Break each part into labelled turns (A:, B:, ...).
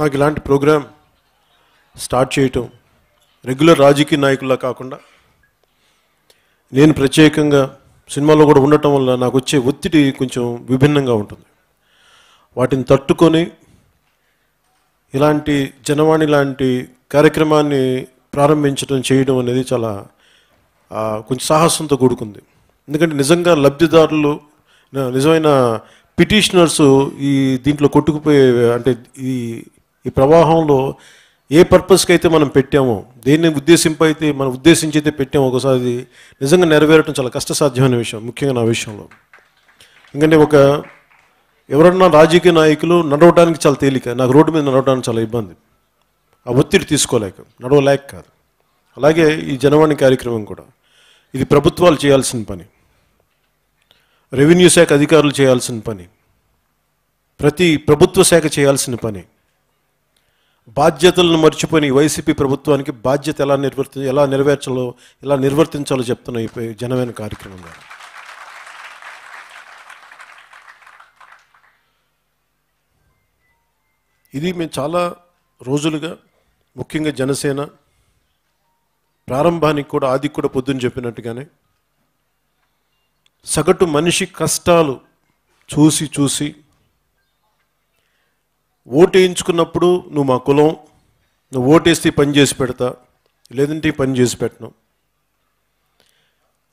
A: నాకు ఇలాంటి programme start చేయటం రెగ్యులర్ రాజకీయ నాయకుల్లా కాకుండా నేను ప్రత్యేకంగా సినిమాలో కూడా ఉండటం వల్ల నాకు వచ్చే ఒత్తిడి కొంచెం విభిన్నంగా ఉంటుంది వాటిని తట్టుకొని ఇలాంటి జనవాణి లాంటి కార్యక్రమాన్ని ప్రారంభించడం చేయడం అనేది చాలా కొంచెం సాహసంతో కూడుకుంది ఎందుకంటే నిజంగా లబ్ధిదారులు నిజమైన పిటిషనర్స్ ఈ దీంట్లో కొట్టుకుపోయే అంటే ఈ ఈ ప్రవాహంలో ఏ పర్పస్కి అయితే మనం పెట్టామో దేన్ని ఉద్దేశింపైతే మనం ఉద్దేశించి అయితే పెట్టామో ఒకసారి నిజంగా నెరవేరటం చాలా కష్టసాధ్యమైన విషయం ముఖ్యంగా నా విషయంలో ఎందుకంటే ఒక ఎవరన్నా రాజకీయ నాయకులు నడవడానికి చాలా తేలిక నాకు రోడ్డు మీద నడవడానికి చాలా ఇబ్బంది ఆ ఒత్తిడి తీసుకోలేక నడవలేక కాదు అలాగే ఈ జనవాణి కార్యక్రమం కూడా ఇది ప్రభుత్వాలు చేయాల్సిన పని రెవెన్యూ శాఖ అధికారులు చేయాల్సిన పని ప్రతి ప్రభుత్వ శాఖ చేయాల్సిన పని బాధ్యతలను మర్చిపోయిన వైసీపీ ప్రభుత్వానికి బాధ్యత ఎలా నిర్వర్తి ఎలా నెరవేర్చాలో ఎలా నిర్వర్తించాలో చెప్తున్నాయి ఈ జనమైన కార్యక్రమం ఇది మేము చాలా రోజులుగా ముఖ్యంగా జనసేన ప్రారంభానికి కూడా ఆది కూడా పొద్దున్న చెప్పినట్టుగానే సగటు మనిషి కష్టాలు చూసి చూసి ఓటు వేయించుకున్నప్పుడు నువ్వు మా కులం నువ్వు ఓటేస్తే పని చేసి పెడతా లేదంటే పని చేసి పెట్టను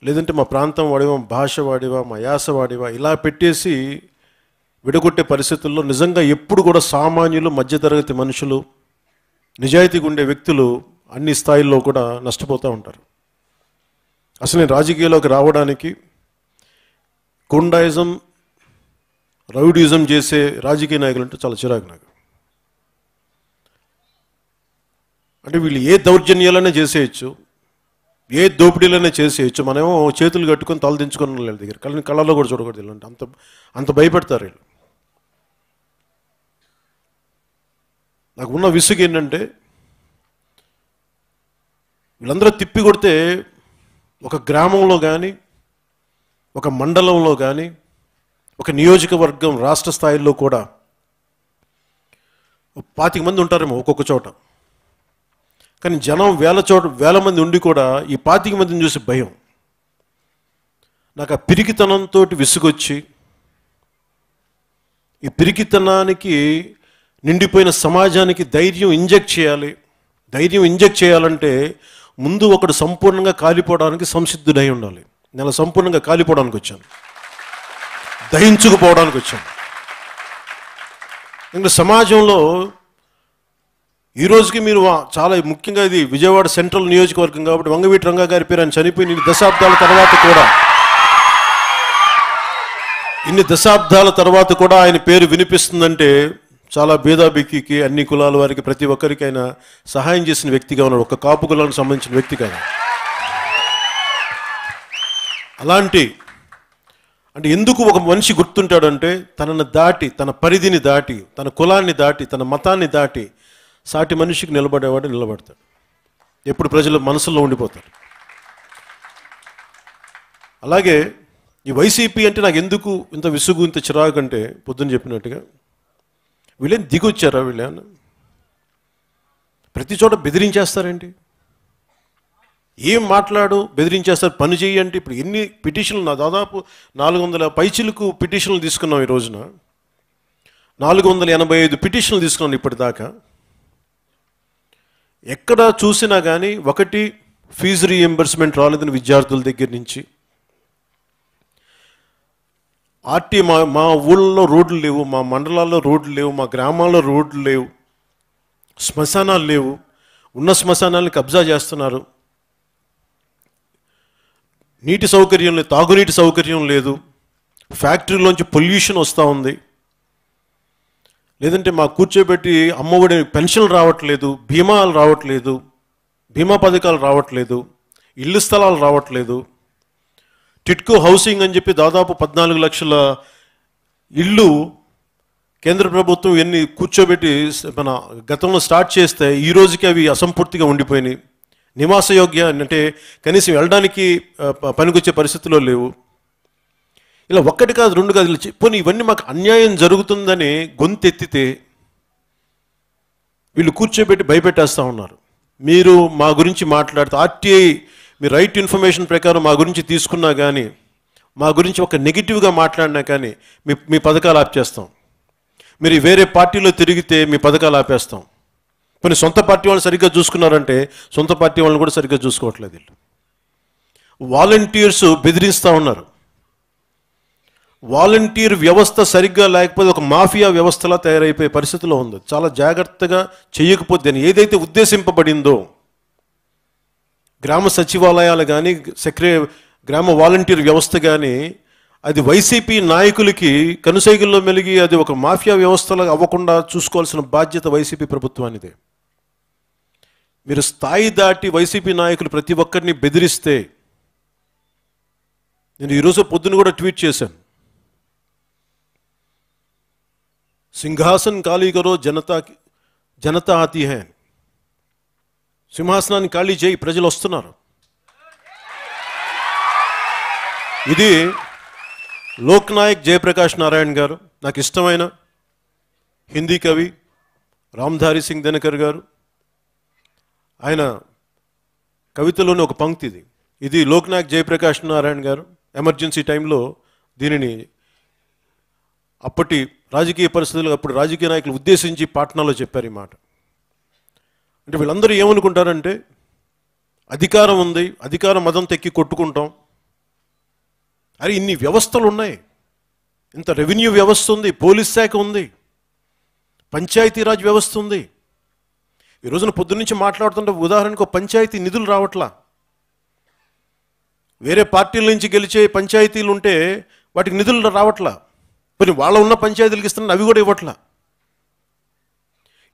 A: లేదంటే మా ప్రాంతం వాడివా భాష వాడివా మా యాస వాడివా ఇలా పెట్టేసి విడగొట్టే పరిస్థితుల్లో నిజంగా ఎప్పుడు కూడా సామాన్యులు మధ్యతరగతి మనుషులు నిజాయితీగా ఉండే వ్యక్తులు అన్ని స్థాయిల్లో కూడా నష్టపోతూ ఉంటారు అసలు రాజకీయాల్లోకి రావడానికి గుండాయిజం రౌడిజం చేసే రాజకీయ నాయకులు అంటే చాలా చిరాకు నాకు అంటే వీళ్ళు ఏ దౌర్జన్యాలైనా చేసేయచ్చు ఏ దోపిడీలైనా చేసేయచ్చు మనమేమో చేతులు కట్టుకొని తలదించుకుని వాళ్ళ దగ్గర కళ్ళని కళ్ళలో కూడా చూడకూడదు వెళ్ళండి అంత అంత భయపెడతారు వీళ్ళు నాకు ఉన్న విసుగు ఏంటంటే వీళ్ళందరూ తిప్పి కొడితే ఒక గ్రామంలో కానీ ఒక మండలంలో కానీ ఒక నియోజకవర్గం రాష్ట్ర స్థాయిలో కూడా పాతిక మంది ఉంటారేమో ఒక్కొక్క చోట కానీ జనం వేల చోట వేల మంది ఉండి కూడా ఈ పాతిక మందిని చూసి భయం నాకు ఆ పిరికితనంతో విసుగొచ్చి ఈ పిరికితనానికి నిండిపోయిన సమాజానికి ధైర్యం ఇంజెక్ట్ చేయాలి ధైర్యం ఇంజెక్ట్ చేయాలంటే ముందు ఒకడు సంపూర్ణంగా కాలిపోవడానికి సంసిద్ధుడై ఉండాలి నేను సంపూర్ణంగా కాలిపోవడానికి వచ్చాను దహించుకుపోవడానికి వచ్చాం ఇంకా సమాజంలో ఈరోజుకి మీరు చాలా ముఖ్యంగా ఇది విజయవాడ సెంట్రల్ నియోజకవర్గం కాబట్టి వంగవీటి రంగా గారి పేరు ఆయన చనిపోయిన ఇన్ని దశాబ్దాల తర్వాత కూడా ఇన్ని దశాబ్దాల తర్వాత కూడా ఆయన పేరు వినిపిస్తుందంటే చాలా భేదాభిక్కి అన్ని కులాల వారికి ప్రతి ఒక్కరికి ఆయన సహాయం చేసిన వ్యక్తిగా ఉన్నాడు ఒక కాపు కులానికి సంబంధించిన వ్యక్తిగా అలాంటి అంటే ఎందుకు ఒక మనిషి గుర్తుంటాడంటే తనను దాటి తన పరిధిని దాటి తన కులాన్ని దాటి తన మతాన్ని దాటి సాటి మనిషికి నిలబడేవాడు నిలబడతాడు ఎప్పుడు ప్రజల మనసులో ఉండిపోతాడు అలాగే ఈ వైసీపీ అంటే నాకు ఎందుకు ఇంత విసుగు ఇంత చిరాకు అంటే పొద్దున్న చెప్పినట్టుగా వీళ్ళేం దిగొచ్చారా వీళ్ళేమన్నా ప్రతి చోట బెదిరించేస్తారేంటి ఏం మాట్లాడు బెదిరించేస్తారు పని చేయండి ఇప్పుడు ఎన్ని పిటిషన్లు నా దాదాపు నాలుగు వందల పైచిలకు పిటిషన్లు తీసుకున్నాం ఈ రోజున నాలుగు వందల ఎనభై ఐదు పిటిషన్లు తీసుకున్నాను ఇప్పటిదాకా ఎక్కడ చూసినా కానీ ఒకటి ఫీజు రీఎంబర్స్మెంట్ రాలేదని విద్యార్థుల దగ్గర నుంచి ఆర్టీ మా మా ఊళ్ళలో రోడ్లు లేవు మా మండలాల్లో రోడ్లు లేవు మా గ్రామాల్లో రోడ్లు లేవు శ్మశానాలు లేవు ఉన్న శ్మశానాలను కబ్జా చేస్తున్నారు నీటి సౌకర్యం లేదు తాగునీటి సౌకర్యం లేదు ఫ్యాక్టరీలోంచి పొల్యూషన్ వస్తూ ఉంది లేదంటే మా కూర్చోబెట్టి అమ్మఒడి పెన్షన్లు రావట్లేదు బీమాలు రావట్లేదు బీమా పథకాలు రావట్లేదు ఇల్లు స్థలాలు రావట్లేదు టిట్కో హౌసింగ్ అని చెప్పి దాదాపు పద్నాలుగు లక్షల ఇల్లు కేంద్ర ప్రభుత్వం ఎన్ని కూర్చోబెట్టి మన గతంలో స్టార్ట్ చేస్తే ఈ రోజుకి అవి అసంపూర్తిగా ఉండిపోయినాయి నివాసయోగ్య అంటే కనీసం వెళ్ళడానికి పనికొచ్చే పరిస్థితుల్లో లేవు ఇలా ఒక్కటి కాదు రెండు కాదు పోనీ ఇవన్నీ మాకు అన్యాయం జరుగుతుందని గొంతెత్తితే వీళ్ళు కూర్చోబెట్టి భయపెట్టేస్తూ ఉన్నారు మీరు మా గురించి మాట్లాడుతూ ఆర్టీఐ మీ రైట్ ఇన్ఫర్మేషన్ ప్రకారం మా గురించి తీసుకున్నా కానీ మా గురించి ఒక నెగిటివ్గా మాట్లాడినా కానీ మీ మీ పథకాలు ఆపేస్తాం మీరు వేరే పార్టీలో తిరిగితే మీ పథకాలు ఆపేస్తాం కొన్ని సొంత పార్టీ వాళ్ళు సరిగ్గా చూసుకున్నారంటే సొంత పార్టీ వాళ్ళని కూడా సరిగ్గా చూసుకోవట్లేదు వీళ్ళు వాలంటీర్స్ బెదిరిస్తూ ఉన్నారు వాలంటీర్ వ్యవస్థ సరిగ్గా లేకపోతే ఒక మాఫియా వ్యవస్థలా తయారైపోయే పరిస్థితిలో ఉంది చాలా జాగ్రత్తగా చేయకపోతే ఏదైతే ఉద్దేశింపబడిందో గ్రామ సచివాలయాలు కానీ సెక్రే గ్రామ వాలంటీర్ వ్యవస్థ కానీ అది వైసీపీ నాయకులకి కనుసైగుల్లో మెలిగి అది ఒక మాఫియా వ్యవస్థలో అవ్వకుండా చూసుకోవాల్సిన బాధ్యత వైసీపీ ప్రభుత్వానిదే మీరు స్థాయి దాటి వైసీపీ నాయకులు ప్రతి ఒక్కరిని బెదిరిస్తే నేను ఈరోజు పొద్దున కూడా ట్వీట్ చేశాను సింహాసన్ ఖాళీ కరో జనతా జనతా ఆతి హే సింహాసనాన్ని ఖాళీ చేయి ప్రజలు వస్తున్నారు ఇది లోక్ నాయక్ జయప్రకాష్ నారాయణ్ గారు నాకు ఇష్టమైన హిందీ కవి రామ్ధారి సింగ్ దినకర్ గారు ఆయన కవితలోని ఒక పంక్తి ఇది ఇది లోక్నాథ్ జయప్రకాష్ నారాయణ గారు ఎమర్జెన్సీ టైంలో దీనిని అప్పటి రాజకీయ పరిస్థితులు అప్పుడు రాజకీయ నాయకులు ఉద్దేశించి పాట్నాలో చెప్పారు ఈ మాట అంటే వీళ్ళందరూ ఏమనుకుంటారంటే అధికారం ఉంది అధికారం మదం తెక్కి కొట్టుకుంటాం అరే ఇన్ని వ్యవస్థలు ఉన్నాయి ఇంత రెవెన్యూ వ్యవస్థ ఉంది పోలీస్ శాఖ ఉంది పంచాయతీరాజ్ వ్యవస్థ ఉంది ఈ రోజున పొద్దున్నుంచి మాట్లాడుతుంటే ఉదాహరణకు పంచాయతీ నిధులు రావట్లా వేరే పార్టీల నుంచి గెలిచే పంచాయతీలు ఉంటే వాటికి నిధులు రావట్లా మరి వాళ్ళ ఉన్న పంచాయతీలకు ఇస్తున్న అవి కూడా ఇవ్వట్లా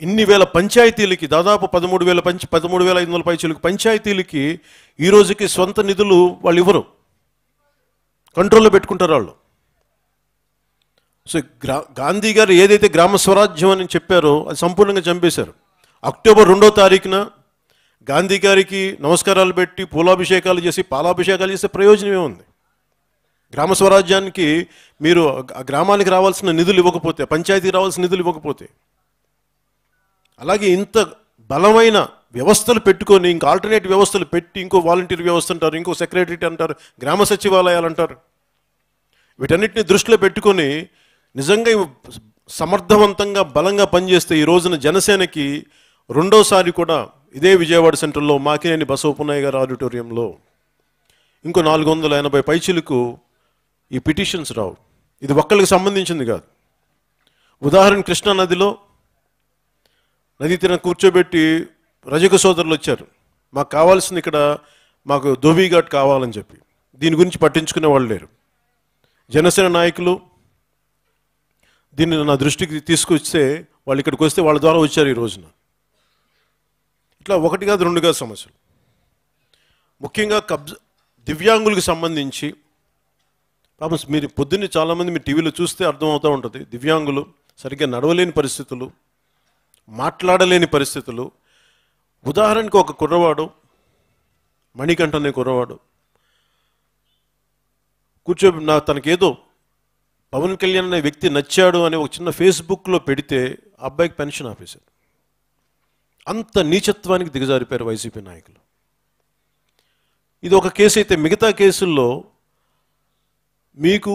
A: ఇన్ని వేల పంచాయతీలకి దాదాపు పదమూడు వేల పంచ పదమూడు వేల ఐదు వందల పైచీలకి పంచాయతీలకి ఈ రోజుకి సొంత నిధులు వాళ్ళు ఇవ్వరు కంట్రోల్లో పెట్టుకుంటారు వాళ్ళు సో గ్రా గాంధీ గారు ఏదైతే గ్రామ స్వరాజ్యం అని చెప్పారో అది సంపూర్ణంగా చంపేశారు అక్టోబర్ రెండో తారీఖున గాంధీ గారికి నమస్కారాలు పెట్టి పూలాభిషేకాలు చేసి పాలాభిషేకాలు చేసే ప్రయోజనమే ఉంది గ్రామ స్వరాజ్యానికి మీరు గ్రామానికి రావాల్సిన నిధులు ఇవ్వకపోతే పంచాయతీకి రావాల్సిన నిధులు ఇవ్వకపోతే అలాగే ఇంత బలమైన వ్యవస్థలు పెట్టుకొని ఇంకో ఆల్టర్నేట్ వ్యవస్థలు పెట్టి ఇంకో వాలంటీర్ వ్యవస్థ అంటారు ఇంకో సెక్రటరీ అంటారు గ్రామ సచివాలయాలు అంటారు వీటన్నిటిని దృష్టిలో పెట్టుకొని నిజంగా సమర్థవంతంగా బలంగా పనిచేస్తే ఈ రోజున జనసేనకి రెండోసారి కూడా ఇదే విజయవాడ సెంటర్లో మాకినేని బసవపునాయ్య గారి ఆడిటోరియంలో ఇంకో నాలుగు వందల ఎనభై పైచీలకు ఈ పిటిషన్స్ రావు ఇది ఒక్కరికి సంబంధించింది కాదు ఉదాహరణ కృష్ణా నదిలో నదీ తీరం కూర్చోబెట్టి రజక సోదరులు వచ్చారు మాకు కావాల్సింది ఇక్కడ మాకు ఘాట్ కావాలని చెప్పి దీని గురించి పట్టించుకునే వాళ్ళు లేరు జనసేన నాయకులు దీన్ని నా దృష్టికి తీసుకొస్తే వాళ్ళు ఇక్కడికి వస్తే వాళ్ళ ద్వారా వచ్చారు ఈ రోజున ఇట్లా ఒకటి కాదు రెండు కాదు సమస్యలు ముఖ్యంగా కబ్జ దివ్యాంగులకు సంబంధించి పాపం మీరు పొద్దున్నే చాలామంది మీరు టీవీలో చూస్తే అర్థమవుతూ ఉంటుంది దివ్యాంగులు సరిగ్గా నడవలేని పరిస్థితులు మాట్లాడలేని పరిస్థితులు ఉదాహరణకు ఒక కుర్రవాడు మణికంఠ అనే కుర్రవాడు కూర్చో నా తనకేదో పవన్ కళ్యాణ్ అనే వ్యక్తి నచ్చాడు అని ఒక చిన్న ఫేస్బుక్లో పెడితే అబ్బాయికి పెన్షన్ ఆఫీసర్ అంత నీచత్వానికి దిగజారిపోయారు వైసీపీ నాయకులు ఇది ఒక కేసు అయితే మిగతా కేసుల్లో మీకు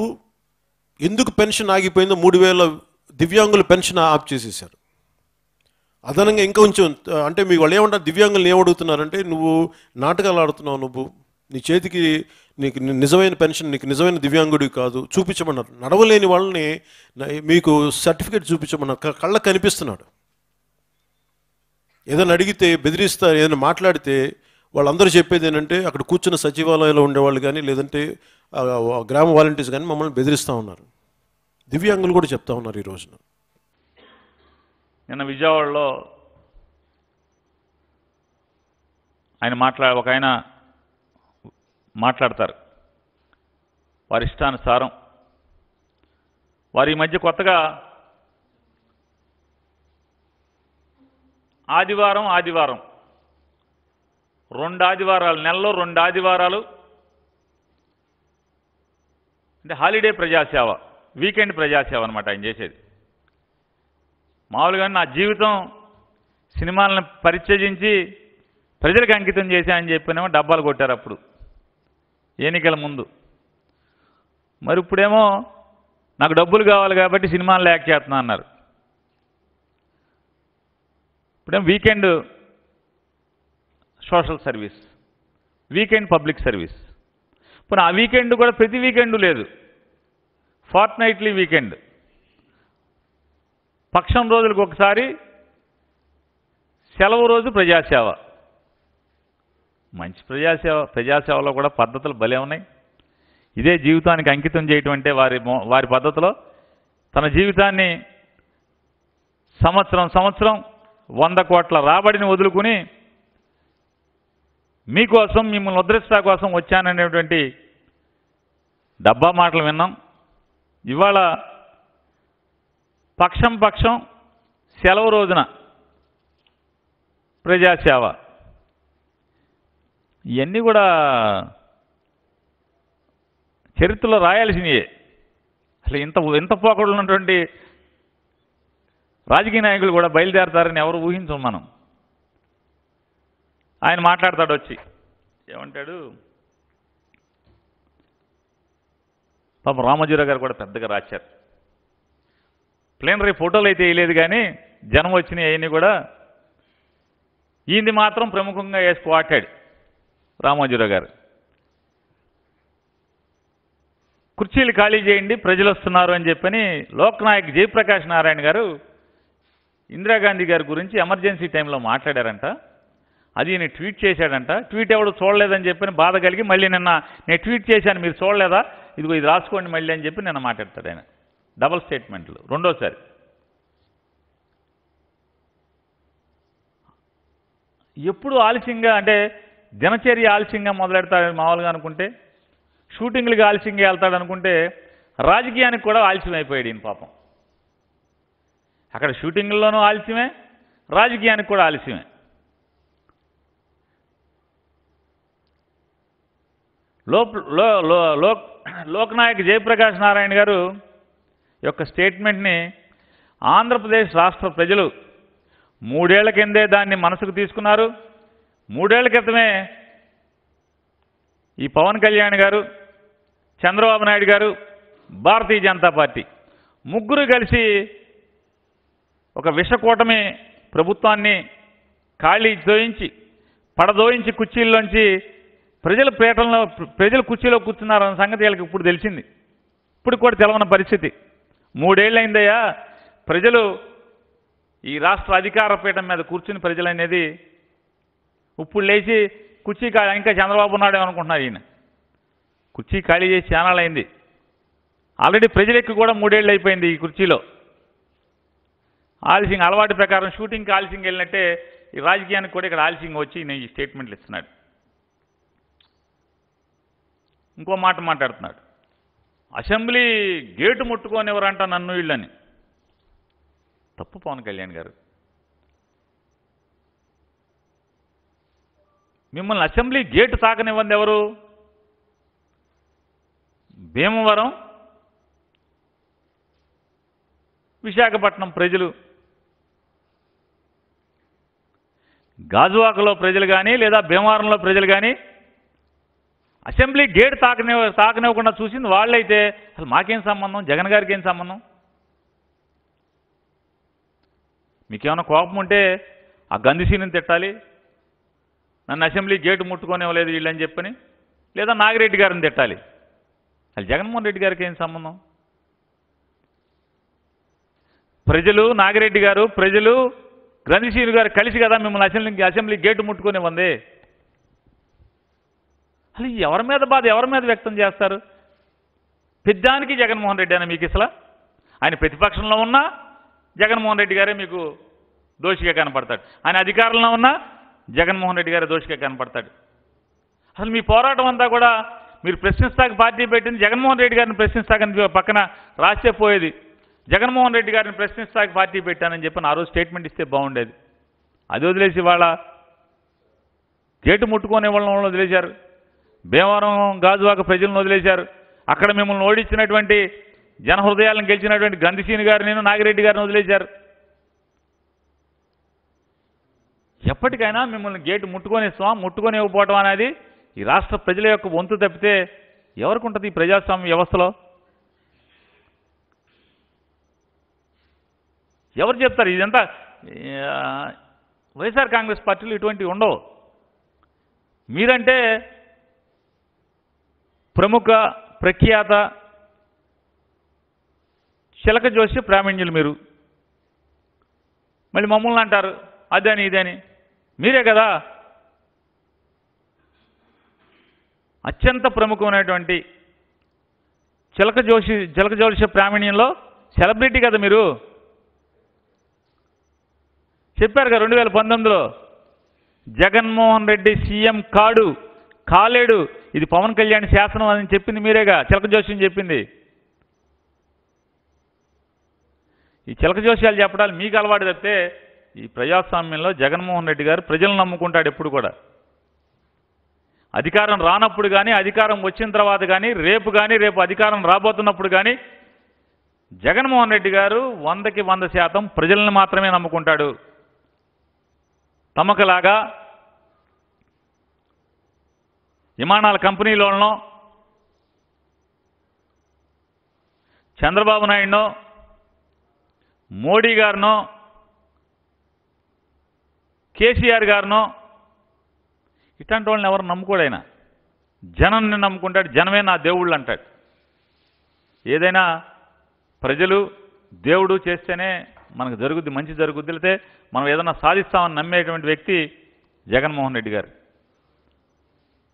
A: ఎందుకు పెన్షన్ ఆగిపోయిందో మూడు వేల దివ్యాంగుల పెన్షన్ ఆప్ చేసేసారు అదనంగా ఇంకా కొంచెం అంటే మీకు వాళ్ళు ఏమంటారు దివ్యాంగులు ఏమడుగుతున్నారంటే నువ్వు నాటకాలు ఆడుతున్నావు నువ్వు నీ చేతికి నీకు నిజమైన పెన్షన్ నీకు నిజమైన దివ్యాంగుడి కాదు చూపించమన్నారు నడవలేని వాళ్ళని మీకు సర్టిఫికేట్ చూపించమన్నారు కళ్ళ కనిపిస్తున్నాడు ఏదైనా అడిగితే బెదిరిస్తారు ఏదైనా మాట్లాడితే వాళ్ళందరూ చెప్పేది ఏంటంటే అక్కడ కూర్చున్న సచివాలయంలో ఉండేవాళ్ళు కానీ లేదంటే గ్రామ వాలంటీర్స్ కానీ మమ్మల్ని బెదిరిస్తూ ఉన్నారు దివ్యాంగులు కూడా చెప్తా ఉన్నారు ఈ రోజున
B: నిన్న విజయవాడలో ఆయన మాట్లా ఒక ఆయన మాట్లాడతారు వారి ఇష్టానుసారం వారి మధ్య కొత్తగా ఆదివారం ఆదివారం రెండు ఆదివారాలు నెలలో రెండు ఆదివారాలు అంటే హాలిడే ప్రజాసేవ వీకెండ్ ప్రజాసేవ అనమాట ఆయన చేసేది మామూలుగా నా జీవితం సినిమాలను పరిత్యజించి ప్రజలకు అంకితం చేశానని చెప్పినేమో డబ్బాలు కొట్టారు అప్పుడు ఎన్నికల ముందు మరి ఇప్పుడేమో నాకు డబ్బులు కావాలి కాబట్టి సినిమాలు యాక్ట్ చేస్తున్నా అన్నారు ఇప్పుడేం weekend social service weekend public service ఇప్పుడు ఆ వీకెండ్ కూడా ప్రతి వీకెండ్ లేదు ఫార్ట్ నైట్లీ వీకెండ్ పక్షం రోజులకు ఒకసారి సెలవు రోజు ప్రజాసేవ మంచి ప్రజాసేవ ప్రజాసేవలో కూడా పద్ధతులు భలే ఉన్నాయి ఇదే జీవితానికి అంకితం చేయటం అంటే వారి వారి పద్ధతిలో తన జీవితాన్ని సంవత్సరం సంవత్సరం వంద కోట్ల రాబడిని వదులుకుని మీకోసం మిమ్మల్ని ఉద్రిస్తా కోసం వచ్చాననేటువంటి డబ్బా మాటలు విన్నాం ఇవాళ పక్షం పక్షం సెలవు రోజున ప్రజాసేవ ఇవన్నీ కూడా చరిత్రలో రాయాల్సినవి అసలు ఇంత ఇంత పోకడలు ఉన్నటువంటి రాజకీయ నాయకులు కూడా బయలుదేరతారని ఎవరు ఊహించం మనం ఆయన మాట్లాడతాడు వచ్చి ఏమంటాడు పాపం రామజీరావు గారు కూడా పెద్దగా రాశారు ప్లేనరీ ఫోటోలు అయితే వేయలేదు కానీ జనం వచ్చినాయి అవన్నీ కూడా ఈయనది మాత్రం ప్రముఖంగా వేసి వాటాడు రామోజీరావు గారు కుర్చీలు ఖాళీ చేయండి ప్రజలు వస్తున్నారు అని చెప్పని లోక్నాయక్ జయప్రకాశ్ నారాయణ గారు ఇందిరాగాంధీ గారి గురించి ఎమర్జెన్సీ టైంలో మాట్లాడారంట అది నేను ట్వీట్ చేశాడంట ట్వీట్ ఎవడు చూడలేదని చెప్పి బాధ కలిగి మళ్ళీ నిన్న నేను ట్వీట్ చేశాను మీరు చూడలేదా ఇదిగో ఇది రాసుకోండి మళ్ళీ అని చెప్పి నిన్న మాట్లాడతాడు ఆయన డబల్ స్టేట్మెంట్లు రెండోసారి ఎప్పుడు ఆలస్యంగా అంటే దినచర్య ఆలస్యంగా మొదలెడతాడు మామూలుగా అనుకుంటే షూటింగ్లకు ఆలస్యంగా వెళ్తాడు అనుకుంటే రాజకీయానికి కూడా ఆలస్యం అయిపోయాడు ఈయన పాపం అక్కడ షూటింగ్లోనూ ఆలస్యమే రాజకీయానికి కూడా ఆలస్యమే లోక్ లోక్నాయక్ జయప్రకాష్ నారాయణ గారు యొక్క స్టేట్మెంట్ని ఆంధ్రప్రదేశ్ రాష్ట్ర ప్రజలు మూడేళ్ల కిందే దాన్ని మనసుకు తీసుకున్నారు మూడేళ్ల క్రితమే ఈ పవన్ కళ్యాణ్ గారు చంద్రబాబు నాయుడు గారు భారతీయ జనతా పార్టీ ముగ్గురు కలిసి ఒక విషకూటమి ప్రభుత్వాన్ని ఖాళీ జోయించి పడదోయించి కుర్చీల్లోంచి ప్రజల పీటల్లో ప్రజల కుర్చీలో కూర్చున్నారన్న సంగతి వీళ్ళకి ఇప్పుడు తెలిసింది ఇప్పుడు కూడా తెలవని పరిస్థితి మూడేళ్ళైందయ్యా ప్రజలు ఈ రాష్ట్ర అధికార పీఠం మీద కూర్చుని ప్రజలు అనేది ఇప్పుడు లేచి కుర్చీ ఖాళీ ఇంకా చంద్రబాబు నాయుడు ఏమనుకుంటున్నారు ఈయన కుర్చీ ఖాళీ చేసి చానాలైంది ఆల్రెడీ ప్రజలెక్కి కూడా మూడేళ్ళు అయిపోయింది ఈ కుర్చీలో ఆలస్యం అలవాటు ప్రకారం షూటింగ్కి ఆల్సింగ్ వెళ్ళినట్టే ఈ రాజకీయానికి కూడా ఇక్కడ ఆలస్యం వచ్చి నేను ఈ స్టేట్మెంట్లు ఇస్తున్నాడు ఇంకో మాట మాట్లాడుతున్నాడు అసెంబ్లీ గేటు ముట్టుకొని ఎవరంట నన్ను వీళ్ళని తప్పు పవన్ కళ్యాణ్ గారు మిమ్మల్ని అసెంబ్లీ గేటు తాకనివ్వండి ఎవరు భీమవరం విశాఖపట్నం ప్రజలు గాజువాకలో ప్రజలు కానీ లేదా భీమవరంలో ప్రజలు కానీ అసెంబ్లీ గేట్ తాకని తాకనివ్వకుండా చూసింది వాళ్ళైతే అసలు మాకేం సంబంధం జగన్ గారికి ఏం సంబంధం మీకేమైనా కోపం ఉంటే ఆ గంధిశీని తిట్టాలి నన్ను అసెంబ్లీ గేటు ముట్టుకోనివ్వలేదు వీళ్ళని చెప్పని లేదా నాగిరెడ్డి గారిని తిట్టాలి అసలు జగన్మోహన్ రెడ్డి గారికి ఏం సంబంధం ప్రజలు నాగిరెడ్డి గారు ప్రజలు గ్రంథిశీలు గారు కలిసి కదా మిమ్మల్ని అసెంబ్లీ అసెంబ్లీ గేటు ముట్టుకొని ఉంది అసలు ఎవరి మీద బాధ ఎవరి మీద వ్యక్తం చేస్తారు పెద్దానికి జగన్మోహన్ రెడ్డి అని మీకు ఇసలా ఆయన ప్రతిపక్షంలో ఉన్నా జగన్మోహన్ రెడ్డి గారే మీకు దోషిగా కనపడతాడు ఆయన అధికారంలో ఉన్నా జగన్మోహన్ రెడ్డి గారే దోషిగా కనపడతాడు అసలు మీ పోరాటం అంతా కూడా మీరు ప్రశ్నిస్తాక పార్టీ పెట్టింది జగన్మోహన్ రెడ్డి గారిని ప్రశ్నిస్తాకని పక్కన రాసే పోయేది జగన్మోహన్ రెడ్డి గారిని ప్రశ్నిస్తాకి పార్టీ పెట్టానని చెప్పి ఆ రోజు స్టేట్మెంట్ ఇస్తే బాగుండేది అది వదిలేసి వాళ్ళ గేటు ముట్టుకునే వాళ్ళని వదిలేశారు భీమవరం గాజువాక ప్రజలను వదిలేశారు అక్కడ మిమ్మల్ని ఓడించినటువంటి జనహృదయాలను గెలిచినటువంటి గంధిసీని గారు నేను నాగిరెడ్డి గారిని వదిలేశారు ఎప్పటికైనా మిమ్మల్ని గేటు ముట్టుకొని స్వామి ముట్టుకొని ఇవ్వకపోవటం అనేది ఈ రాష్ట్ర ప్రజల యొక్క వంతు తప్పితే ఎవరికి ఉంటుంది ఈ ప్రజాస్వామ్య వ్యవస్థలో ఎవరు చెప్తారు ఇదంతా వైఎస్ఆర్ కాంగ్రెస్ పార్టీలు ఇటువంటివి ఉండవు మీరంటే ప్రముఖ ప్రఖ్యాత చిలక జోషి ప్రామీణ్యులు మీరు మళ్ళీ మమ్మల్ని అంటారు అదని ఇదని మీరే కదా అత్యంత ప్రముఖమైనటువంటి చిలక జోషి చిలక జోషి ప్రావీణ్యంలో సెలబ్రిటీ కదా మీరు చెప్పారుగా రెండు వేల పంతొమ్మిదిలో జగన్మోహన్ రెడ్డి సీఎం కాడు కాలేడు ఇది పవన్ కళ్యాణ్ శాసనం అని చెప్పింది మీరేగా చిలక జోష్యం చెప్పింది ఈ చిలక జోషాలు చెప్పడాలు మీకు అలవాటు తప్పితే ఈ ప్రజాస్వామ్యంలో జగన్మోహన్ రెడ్డి గారు ప్రజలను నమ్ముకుంటాడు ఎప్పుడు కూడా అధికారం రానప్పుడు కానీ అధికారం వచ్చిన తర్వాత కానీ రేపు కానీ రేపు అధికారం రాబోతున్నప్పుడు కానీ జగన్మోహన్ రెడ్డి గారు వందకి వంద శాతం ప్రజలను మాత్రమే నమ్ముకుంటాడు తమకులాగా విమానాల కంపెనీలోనో చంద్రబాబు నాయుడునో మోడీ గారినో కేసీఆర్ గారినో ఇట్లాంటి వాళ్ళని ఎవరు నమ్ముకోడైనా జనంని నమ్ముకుంటాడు జనమే నా దేవుళ్ళు అంటాడు ఏదైనా ప్రజలు దేవుడు చేస్తేనే మనకు జరుగుద్ది మంచి జరుగుద్ది లేతే మనం ఏదైనా సాధిస్తామని నమ్మేటువంటి వ్యక్తి జగన్మోహన్ రెడ్డి గారు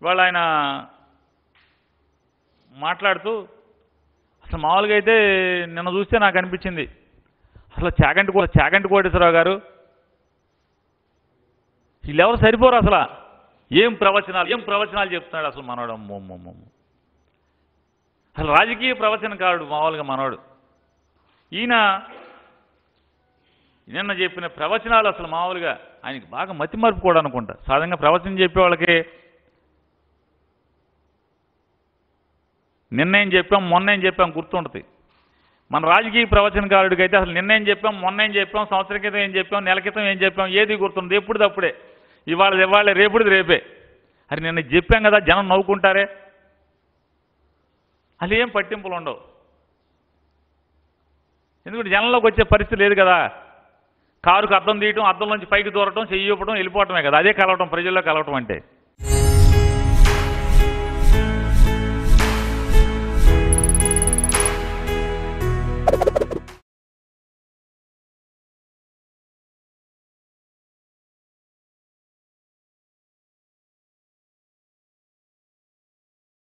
B: ఇవాళ ఆయన మాట్లాడుతూ అసలు మామూలుగా అయితే నిన్న చూస్తే నాకు అనిపించింది అసలు చాగంటి చాగంటి కోటేశ్వరరావు గారు వీళ్ళెవరు సరిపోరు అసలు ఏం ప్రవచనాలు ఏం ప్రవచనాలు చెప్తున్నాడు అసలు మనోడు అమ్మమ్మ అసలు రాజకీయ ప్రవచనకారుడు మామూలుగా మనోడు ఈయన నిన్న చెప్పిన ప్రవచనాలు అసలు మామూలుగా ఆయనకి బాగా మతి మార్పు కూడా అనుకుంటా సాధారణంగా ప్రవచనం చెప్పే వాళ్ళకి నిర్ణయం చెప్పాం మొన్నేం చెప్పాం గుర్తుంటుంది మన రాజకీయ అయితే అసలు నిర్ణయం చెప్పాం మొన్నేం చెప్పాం సంవత్సరం క్రితం ఏం చెప్పాం నెల క్రితం ఏం చెప్పాం ఏది గుర్తుంది ఎప్పుడు అప్పుడే ఇవాళ ఇవాళ రేపుడిది రేపే అది నిన్న చెప్పాం కదా జనం నవ్వుకుంటారే అసలు ఏం పట్టింపులు ఉండవు ఎందుకంటే జనంలోకి వచ్చే పరిస్థితి లేదు కదా కారుకు అద్దం తీయటం నుంచి పైకి దూరటం చెయ్యి ఇవ్వడం వెళ్ళిపోవటమే కదా అదే కలవటం ప్రజల్లో కలవటం అంటే